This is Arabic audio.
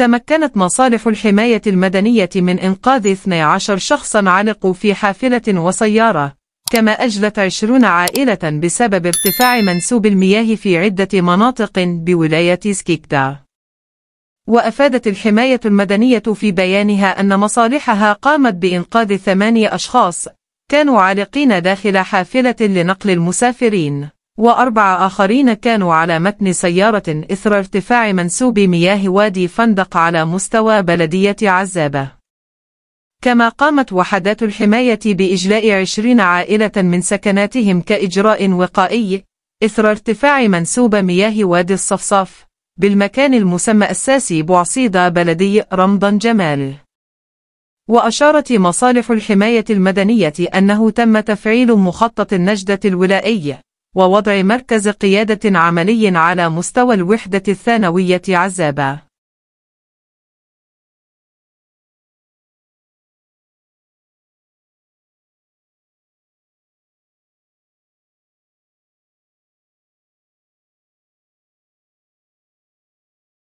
تمكنت مصالح الحماية المدنية من إنقاذ 12 شخصا علقوا في حافلة وسيارة كما أجلت 20 عائلة بسبب ارتفاع منسوب المياه في عدة مناطق بولاية سكيكدا وأفادت الحماية المدنية في بيانها أن مصالحها قامت بإنقاذ ثمانية أشخاص كانوا عالقين داخل حافلة لنقل المسافرين وأربعة آخرين كانوا على متن سيارة إثر ارتفاع منسوب مياه وادي فندق على مستوى بلدية عزابة كما قامت وحدات الحماية بإجلاء عشرين عائلة من سكناتهم كإجراء وقائي إثر ارتفاع منسوب مياه وادي الصفصاف بالمكان المسمى الساسي بوعصيدة بلدي رمضان جمال وأشارت مصالح الحماية المدنية أنه تم تفعيل مخطط النجدة الولائي ووضع مركز قيادة عملي على مستوى الوحدة الثانوية عزابة